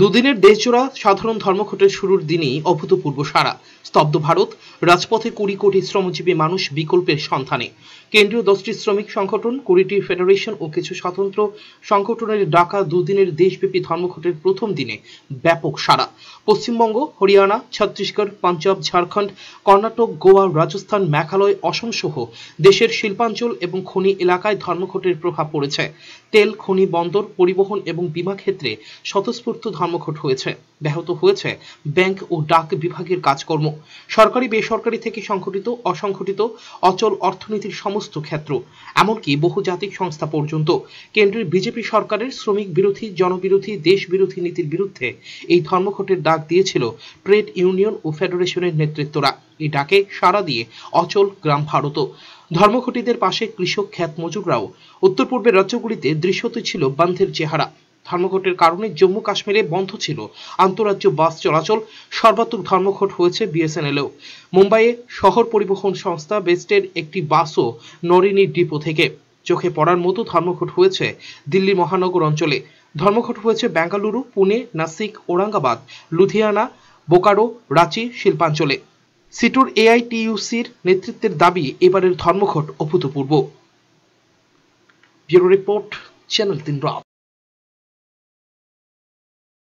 দুদিনের দেশজোড়া সাধারণ ধর্মঘটের শুরুর দিনই অভূতপূর্ব সারা স্তব্ধ ভারত রাজপথে কুড়ি কোটি শ্রমজীবী মানুষ বিকল্পের সন্ধানে কেন্দ্রীয় দশটি শ্রমিক সংগঠন কুড়িটি ফেডারেশন ও কিছু স্বতন্ত্র সংগঠনের ডাকা দুদিনের দেশব্যাপী ধর্মঘটের প্রথম দিনে ব্যাপক সারা পশ্চিমবঙ্গ হরিয়ানা ছত্তিশগড় পাঞ্জাব ঝাড়খণ্ড কর্ণাটক গোয়া রাজস্থান মেঘালয় অসম সহ দেশের শিল্পাঞ্চল এবং খনি এলাকায় ধর্মঘটের প্রভাব পড়েছে তেল খনি বন্দর পরিবহন এবং বিমা ক্ষেত্রে স্বতঃস্ফূর্ত ধর্মঘট হয়েছে ব্যাহত হয়েছে ব্যাংক ও ডাক বিভাগের কাজকর্ম সরকারি বেসরকারি থেকে সংঘটিত অসংঘটিত অচল অর্থনীতির সমস্ত ক্ষেত্র এমনকি বহুজাতিক সংস্থা পর্যন্ত কেন্দ্রের বিজেপি সরকারের শ্রমিক বিরোধী জনবিরোধী দেশ বিরোধী নীতির বিরুদ্ধে এই ধর্মঘটের ডাক দিয়েছিল ট্রেড ইউনিয়ন ও ফেডারেশনের নেতৃত্বরা এই ডাকে সাড়া দিয়ে অচল গ্রাম ভারত ধর্মঘটিদের পাশে কৃষক খ্যাত মজুররাও উত্তর পূর্বের রাজ্যগুলিতে দৃশ্যত ছিল বান্ধের চেহারা ধর্মঘটের কারণে জম্মু কাশ্মীরে বন্ধ ছিল আন্তঃরাজ্য বাস চলাচল সর্বাত্মক ধর্মঘট হয়েছে বিএসএনএলেও মুম্বাইয়ে শহর পরিবহন সংস্থা বেস্টের একটি বাসও নরিনি ডিপো থেকে চোখে পড়ার মতো ধর্মঘট হয়েছে দিল্লি মহানগর অঞ্চলে ধর্মঘট হয়েছে বেঙ্গালুরু পুনে নাসিক ওরাঙ্গাবাদ লুধিয়ানা বোকারো রাঁচি শিল্পাঞ্চলে সিটুর এআইটিইউসির নেতৃত্বের দাবি এবারের ধর্মঘট অভূতপূর্ব ব্যুরো রিপোর্ট চ্যানেল তিন রাত